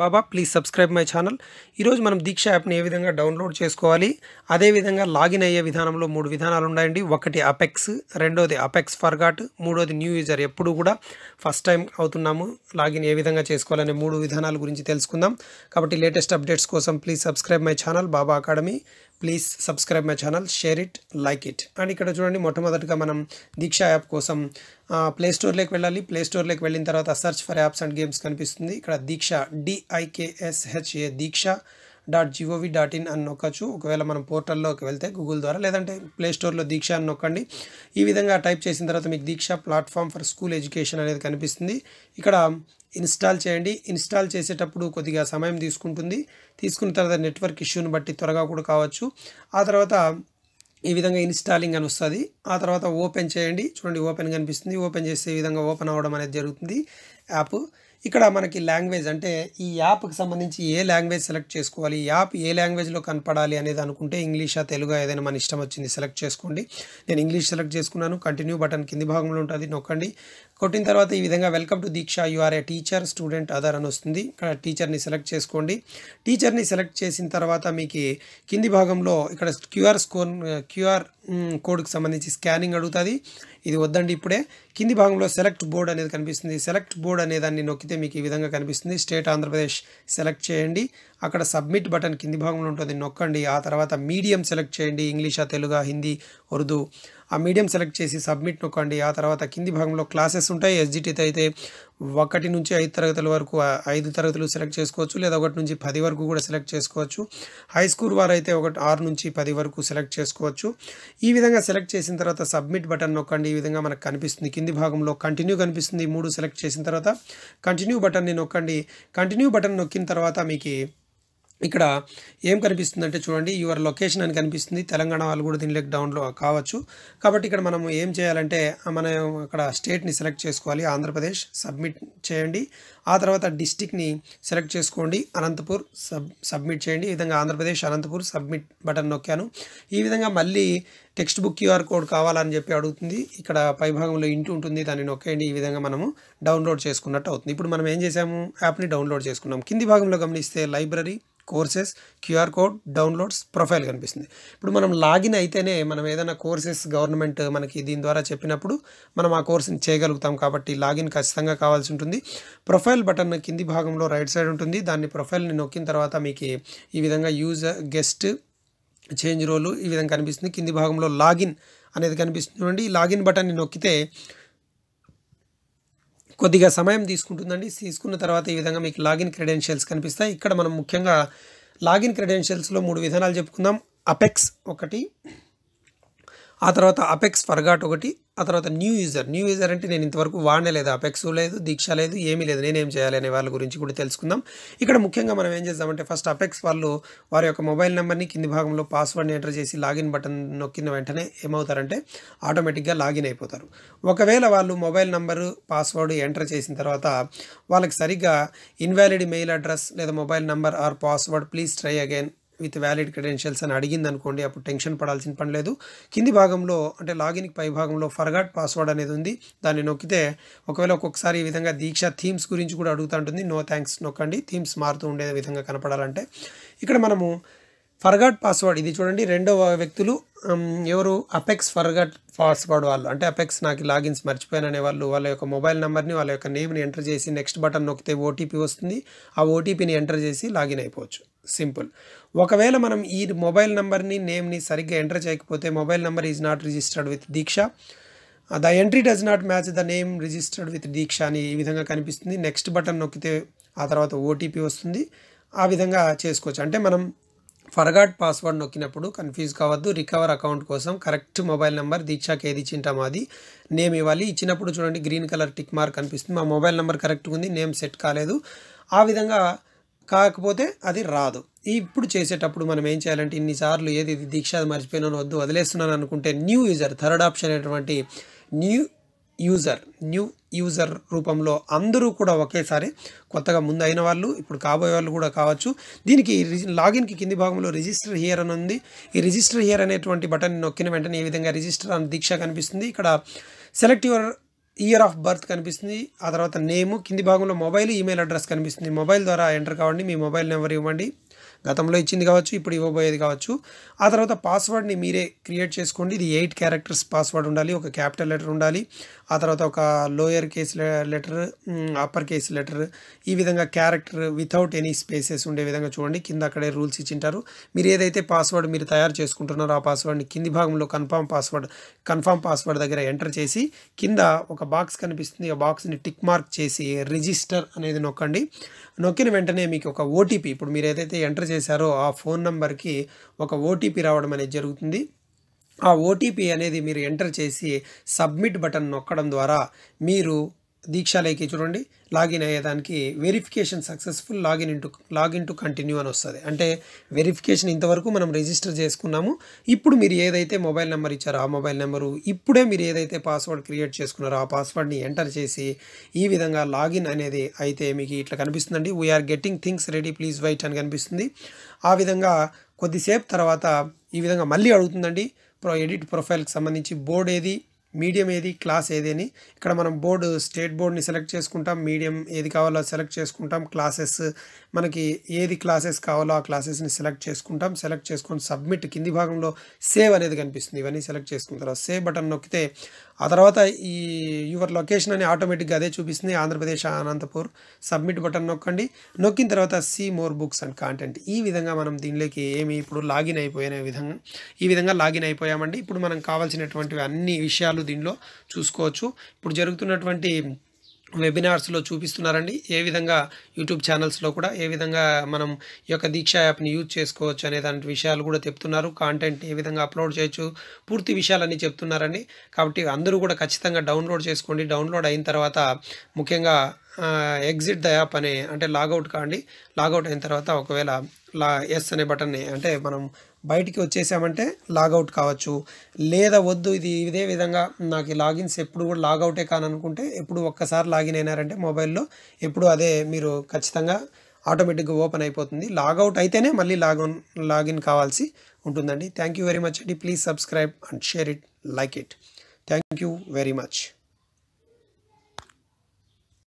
Baba please subscribe my channel ఈరోజు మనం దీక్ష యాప్ని ఏ విధంగా డౌన్లోడ్ చేసుకోవాలి అదేవిధంగా లాగిన్ అయ్యే విధానంలో మూడు విధానాలు ఉన్నాయండి ఒకటి అపెక్స్ రెండోది అపెక్స్ ఫర్గాట్ మూడోది న్యూ యూజర్ ఎప్పుడు కూడా ఫస్ట్ టైం అవుతున్నాము లాగిన్ ఏ విధంగా చేసుకోవాలనే మూడు విధానాల గురించి తెలుసుకుందాం కాబట్టి లేటెస్ట్ అప్డేట్స్ కోసం please subscribe my channel Baba Academy please subscribe my channel share it like it and ఇక్కడ చూడండి మొట్టమొదటిగా మనం దీక్ష యాప్ కోసం ప్లేస్టోర్లోకి వెళ్ళాలి ప్లేస్టోర్లోకి వెళ్ళిన తర్వాత search for apps and games కనిపిస్తుంది ఇక్కడ Diksha D I K S H A Diksha dot G O V dot in అని నొక్కచ్చు ఒకవేళ మనం పోర్టల్లోకి వెళ్తే గూగుల్ ద్వారా లేదంటే ప్లేస్టోర్లో దీక్ష అని నొక్కండి ఈ విధంగా టైప్ చేసిన తర్వాత మీకు Diksha platform for school education అనేది కనిపిస్తుంది ఇక్కడ ఇన్స్టాల్ చేయండి ఇన్స్టాల్ చేసేటప్పుడు కొద్దిగా సమయం తీసుకుంటుంది తీసుకున్న తర్వాత నెట్వర్క్ ఇష్యూని బట్టి త్వరగా కూడా కావచ్చు ఆ తర్వాత ఈ విధంగా ఇన్స్టాలింగ్ అని వస్తుంది ఆ తర్వాత ఓపెన్ చేయండి చూడండి ఓపెన్ కనిపిస్తుంది ఓపెన్ చేసే విధంగా ఓపెన్ అవ్వడం అనేది జరుగుతుంది యాప్ ఇక్కడ మనకి లాంగ్వేజ్ అంటే ఈ యాప్కి సంబంధించి ఏ లాంగ్వేజ్ సెలెక్ట్ చేసుకోవాలి ఈ యాప్ ఏ లాంగ్వేజ్లో కనపడాలి అనేది అనుకుంటే ఇంగ్లీషా తెలుగు ఏదైనా మన ఇష్టం వచ్చింది సెలెక్ట్ చేసుకోండి నేను ఇంగ్లీష్ సెలెక్ట్ చేసుకున్నాను కంటిన్యూ బటన్ కింది భాగంలో ఉంటుంది నొక్కండి కొట్టిన తర్వాత ఈ విధంగా welcome to Diksha are a teacher student other అని వస్తుంది ఇక్కడ టీచర్ని సెలెక్ట్ చేసుకోండి టీచర్ని సెలెక్ట్ చేసిన తర్వాత మీకు కింది భాగంలో ఇక్కడ క్యూఆర్ స్కోన్ క్యూఆర్ కోడ్కి సంబంధించి స్కానింగ్ అడుగుతుంది ఇది వద్దండి ఇప్పుడే కింది భాగంలో సెలెక్ట్ బోర్డ్ అనేది కనిపిస్తుంది సెలెక్ట్ బోర్డ్ అనే దాన్ని నొక్కితే మీకు ఈ విధంగా కనిపిస్తుంది స్టేట్ ఆంధ్రప్రదేశ్ సెలెక్ట్ చేయండి అక్కడ సబ్మిట్ బటన్ కింది భాగంలో ఉంటుంది నొక్కండి ఆ తర్వాత మీడియం సెలెక్ట్ చేయండి ఇంగ్లీషా తెలుగు హిందీ ఉర్దూ ఆ మీడియం సెలెక్ట్ చేసి సబ్మిట్ నొక్కండి ఆ తర్వాత కింది భాగంలో క్లాసెస్ ఉంటాయి ఎస్జిటీతో అయితే ఒకటి నుంచి ఐదు తరగతుల వరకు ఐదు తరగతులు సెలెక్ట్ చేసుకోవచ్చు లేదా ఒకటి నుంచి పది వరకు కూడా సెలెక్ట్ చేసుకోవచ్చు హై స్కూల్ వారు అయితే ఒకటి ఆరు నుంచి పది వరకు సెలెక్ట్ చేసుకోవచ్చు ఈ విధంగా సెలెక్ట్ చేసిన తర్వాత సబ్మిట్ బటన్ నొక్కండి ఈ విధంగా మనకు కనిపిస్తుంది కింది భాగంలో కంటిన్యూ కనిపిస్తుంది మూడు సెలెక్ట్ చేసిన తర్వాత కంటిన్యూ బటన్ని నొక్కండి కంటిన్యూ బటన్ నొక్కిన తర్వాత మీకు ఇక్కడ ఏం కనిపిస్తుంది అంటే చూడండి యువర్ లొకేషన్ అని కనిపిస్తుంది తెలంగాణ వాళ్ళు కూడా దీనిలోకి డౌన్లో కావచ్చు కాబట్టి ఇక్కడ మనం ఏం చేయాలంటే మనం అక్కడ స్టేట్ని సెలెక్ట్ చేసుకోవాలి ఆంధ్రప్రదేశ్ సబ్మిట్ చేయండి ఆ తర్వాత డిస్టిక్ని సెలెక్ట్ చేసుకోండి అనంతపూర్ సబ్ సబ్మిట్ చేయండి ఈ విధంగా ఆంధ్రప్రదేశ్ అనంతపూర్ సబ్మిట్ బటన్ నొక్కాను ఈ విధంగా మళ్ళీ టెక్స్ట్ బుక్ క్యూఆర్ కోడ్ కావాలని చెప్పి అడుగుతుంది ఇక్కడ పైభాగంలో ఇంటి ఉంటుంది దాన్ని నొక్కేయండి ఈ విధంగా మనము డౌన్లోడ్ చేసుకున్నట్టు అవుతుంది ఇప్పుడు మనం ఏం చేసాము యాప్ని డౌన్లోడ్ చేసుకున్నాం కింది భాగంలో గమనిస్తే library courses QR code downloads profile కనిపిస్తుంది ఇప్పుడు మనం లాగిన్ అయితేనే మనం ఏదైనా కోర్సెస్ గవర్నమెంట్ మనకి దీని ద్వారా చెప్పినప్పుడు మనం ఆ కోర్సుని చేయగలుగుతాం కాబట్టి లాగిన్ ఖచ్చితంగా కావాల్సి ఉంటుంది ప్రొఫైల్ బటన్ కింది భాగంలో రైట్ సైడ్ ఉంటుంది దాన్ని ప్రొఫైల్ని నొక్కిన తర్వాత మీకు ఈ విధంగా యూజర్ గెస్ట్ చేంజ్ రోలు ఈ విధంగా కనిపిస్తుంది కింది భాగంలో లాగిన్ అనేది కనిపిస్తుంది చూడండి ఈ లాగిన్ బటన్ని నొక్కితే కొద్దిగా సమయం తీసుకుంటుందండి తీసుకున్న తర్వాత ఈ విధంగా మీకు లాగిన్ క్రెడెన్షియల్స్ కనిపిస్తాయి ఇక్కడ మనం ముఖ్యంగా లాగిన్ క్రెడెన్షియల్స్లో మూడు విధానాలు చెప్పుకుందాం అపెక్స్ ఒకటి ఆ తర్వాత అపెక్స్ ఫర్గాట్ ఒకటి ఆ తర్వాత న్యూ యూజర్ న్యూ యూజర్ అంటే నేను ఇంతవరకు వాడలేదు అపెక్స్ లేదు దీక్ష లేదు ఏమీ లేదు నేనేం చేయాలి అనే వాళ్ళ గురించి కూడా తెలుసుకుందాం ఇక్కడ ముఖ్యంగా మనం ఏం చేద్దామంటే ఫస్ట్ అపెక్స్ వాళ్ళు వారి యొక్క మొబైల్ నెంబర్ని కింది భాగంలో పాస్వర్డ్ని ఎంటర్ చేసి లాగిన్ బటన్ నొక్కిన వెంటనే ఏమవుతారంటే ఆటోమేటిక్గా లాగిన్ అయిపోతారు ఒకవేళ వాళ్ళు మొబైల్ నెంబరు పాస్వర్డ్ ఎంటర్ చేసిన తర్వాత వాళ్ళకి సరిగ్గా ఇన్వాలిడ్ మెయిల్ అడ్రస్ లేదా mobile number or password please try again with valid credentials అని అడిగింది అనుకోండి అప్పుడు టెన్షన్ పడాల్సిన పని లేదు కింది భాగంలో అంటే లాగిన్కి పై భాగంలో ఫర్గాట్ పాస్వర్డ్ అనేది ఉంది దాన్ని నొక్కితే ఒకవేళ ఒక్కొక్కసారి ఈ విధంగా దీక్ష థీమ్స్ గురించి కూడా అడుగుతూ ఉంటుంది నో థ్యాంక్స్ నొక్కండి థీమ్స్ మారుతూ ఉండే విధంగా కనపడాలంటే ఇక్కడ మనము ఫర్గాట్ పాస్వర్డ్ ఇది చూడండి రెండవ వ్యక్తులు ఎవరు అపెక్స్ ఫర్గాట్ పాస్వర్డ్ వాళ్ళు అంటే అపెక్స్ నాకు లాగిన్స్ మర్చిపోయాననే వాళ్ళు వాళ్ళ యొక్క మొబైల్ నెంబర్ని వాళ్ళ యొక్క నేమ్ని ఎంటర్ చేసి నెక్స్ట్ బటన్ నొక్కితే ఓటీపీ వస్తుంది ఆ ఓటీపీని ఎంటర్ చేసి లాగిన్ అయిపోవచ్చు సింపుల్ ఒకవేళ మనం ఈ మొబైల్ నెంబర్ని నేమ్ని సరిగ్గా ఎంటర్ చేయకపోతే mobile number is not registered with Diksha the entry does not match the name registered with Diksha అని ఈ విధంగా కనిపిస్తుంది నెక్స్ట్ బటన్ నొక్కితే ఆ తర్వాత ఓటీపీ వస్తుంది ఆ విధంగా చేసుకోవచ్చు అంటే మనం ఫర్గాట్ పాస్వర్డ్ నొక్కినప్పుడు కన్ఫ్యూజ్ కావద్దు రికవర్ అకౌంట్ కోసం కరెక్ట్ మొబైల్ నెంబర్ దీక్షకి ఏది ఇచ్చింటామో అది నేమ్ ఇవ్వాలి ఇచ్చినప్పుడు చూడండి గ్రీన్ కలర్ టిక్ మార్క్ కనిపిస్తుంది మా మొబైల్ నెంబర్ కరెక్ట్గా ఉంది నేమ్ సెట్ కాలేదు ఆ విధంగా కాకపోతే అది రాదు ఇప్పుడు చేసేటప్పుడు మనం ఏం చేయాలంటే ఇన్నిసార్లు ఏది దీక్ష మర్చిపోయినాను వద్దు వదిలేస్తున్నాను అనుకుంటే న్యూ యూజర్ థర్డ్ ఆప్షన్ అనేటువంటి న్యూ యూజర్ న్యూ యూజర్ రూపంలో అందరూ కూడా ఒకేసారి కొత్తగా ముందు అయిన వాళ్ళు ఇప్పుడు కాబోయే వాళ్ళు కూడా కావచ్చు దీనికి లాగిన్కి కింది భాగంలో రిజిస్టర్ హియర్ అని ఉంది ఈ రిజిస్టర్ హియర్ అనేటువంటి బటన్ నొక్కిన వెంటనే ఏ విధంగా రిజిస్టర్ అని దీక్ష కనిపిస్తుంది ఇక్కడ select your year of birth కనిపిస్తుంది ఆ తర్వాత నేము కింది భాగంలో మొబైల్ ఈమెయిల్ అడ్రస్ కనిపిస్తుంది మొబైల్ ద్వారా ఎంటర్ కావండి మీ మొబైల్ నెంబర్ ఇవ్వండి గతంలో ఇచ్చింది కావచ్చు ఇప్పుడు ఇవ్వబోయేది కావచ్చు ఆ తర్వాత పాస్వర్డ్ని మీరే క్రియేట్ చేసుకోండి ఇది ఎయిట్ క్యారెక్టర్స్ పాస్వర్డ్ ఉండాలి ఒక క్యాపిటల్ లెటర్ ఉండాలి ఆ తర్వాత ఒక lower case letter upper case letter ఈ విధంగా క్యారెక్టర్ వితౌట్ ఎనీ స్పేసెస్ ఉండే విధంగా చూడండి కింద అక్కడే రూల్స్ ఇచ్చింటారు మీరు ఏదైతే పాస్వర్డ్ మీరు తయారు చేసుకుంటున్నారో ఆ పాస్వర్డ్ని కింది భాగంలో కన్ఫామ్ పాస్వర్డ్ కన్ఫామ్ పాస్వర్డ్ దగ్గర ఎంటర్ చేసి కింద ఒక బాక్స్ కనిపిస్తుంది ఆ బాక్స్ని టిక్ మార్క్ చేసి రిజిస్టర్ అనేది నొక్కండి నొక్కిన వెంటనే మీకు ఒక ఓటీపీ ఇప్పుడు మీరు ఏదైతే ఎంటర్ చేశారో ఆ ఫోన్ నంబర్కి ఒక ఓటీపీ రావడం అనేది జరుగుతుంది ఆ ఓటీపీ అనేది మీరు ఎంటర్ చేసి సబ్మిట్ బటన్ నొక్కడం ద్వారా మీరు దీక్షాలైకి చూడండి లాగిన్ అయ్యేదానికి verification successful login to login to continue అని వస్తుంది అంటే వెరిఫికేషన్ ఇంతవరకు మనం రిజిస్టర్ చేసుకున్నాము ఇప్పుడు మీరు ఏదైతే మొబైల్ నెంబర్ ఇచ్చారో ఆ మొబైల్ నెంబరు ఇప్పుడే మీరు ఏదైతే పాస్వర్డ్ క్రియేట్ చేసుకున్నారో ఆ పాస్వర్డ్ని ఎంటర్ చేసి ఈ విధంగా లాగిన్ అనేది అయితే మీకు ఇట్లా కనిపిస్తుందండి we are getting things ready please wait అని కనిపిస్తుంది ఆ విధంగా కొద్దిసేపు తర్వాత ఈ విధంగా మళ్ళీ అడుగుతుందండి ఎడిట్ ప్రొఫైల్కి సంబంధించి బోర్డ్ ఏది మీడియం ఏది క్లాస్ ఏది అని ఇక్కడ మనం బోర్డు స్టేట్ బోర్డ్ని సెలెక్ట్ చేసుకుంటాం మీడియం ఏది కావాలో సెలెక్ట్ చేసుకుంటాం క్లాసెస్ మనకి ఏది క్లాసెస్ కావాలో ఆ క్లాసెస్ని సెలెక్ట్ చేసుకుంటాం సెలెక్ట్ చేసుకొని సబ్మిట్ కింది భాగంలో సేవ్ అనేది కనిపిస్తుంది ఇవన్నీ సెలెక్ట్ చేసుకున్న తర్వాత సేవ్ బటన్ నొక్కితే ఆ తర్వాత ఈ యువర్ లొకేషన్ అని ఆటోమేటిక్గా అదే చూపిస్తుంది ఆంధ్రప్రదేశ్ అనంతపూర్ సబ్మిట్ బటన్ నొక్కండి నొక్కిన తర్వాత see more books and content ఈ విధంగా మనం దీనిలోకి ఏమి ఇప్పుడు లాగిన్ అయిపోయిన విధంగా ఈ విధంగా లాగిన్ అయిపోయామండి ఇప్పుడు మనం కావాల్సినటువంటి అన్ని విషయాలు మీరు దీనిలో చూసుకోవచ్చు ఇప్పుడు జరుగుతున్నటువంటి వెబినార్స్లో చూపిస్తున్నారండి ఏ విధంగా యూట్యూబ్ ఛానల్స్లో కూడా ఏ విధంగా మనం ఈ యొక్క దీక్ష యాప్ని యూజ్ చేసుకోవచ్చు అనే దాని విషయాలు కూడా చెప్తున్నారు కాంటెంట్ ఏ విధంగా అప్లోడ్ చేయొచ్చు పూర్తి విషయాలన్నీ చెప్తున్నారండి కాబట్టి అందరూ కూడా ఖచ్చితంగా డౌన్లోడ్ చేసుకోండి డౌన్లోడ్ అయిన తర్వాత ముఖ్యంగా ఎగ్జిట్ ద యాప్ అనే అంటే లాగౌట్ కాండి లాగౌట్ అయిన తర్వాత ఒకవేళ లా ఎస్ అనే బటన్ని అంటే మనం బయటికి వచ్చేసామంటే లాగౌట్ కావచ్చు లేదా వద్దు ఇది ఇదే విధంగా నాకు లాగిన్స్ ఎప్పుడు కూడా లాగౌటే కాననుకుంటే ఎప్పుడు ఒక్కసారి లాగిన్ అయినారంటే మొబైల్లో ఎప్పుడు అదే మీరు ఖచ్చితంగా ఆటోమేటిక్గా ఓపెన్ అయిపోతుంది లాగౌట్ అయితేనే మళ్ళీ లాగిన్ లాగిన్ కావాల్సి ఉంటుందండి థ్యాంక్ యూ వెరీ మచ్ అండి please subscribe and share it like it thank you very much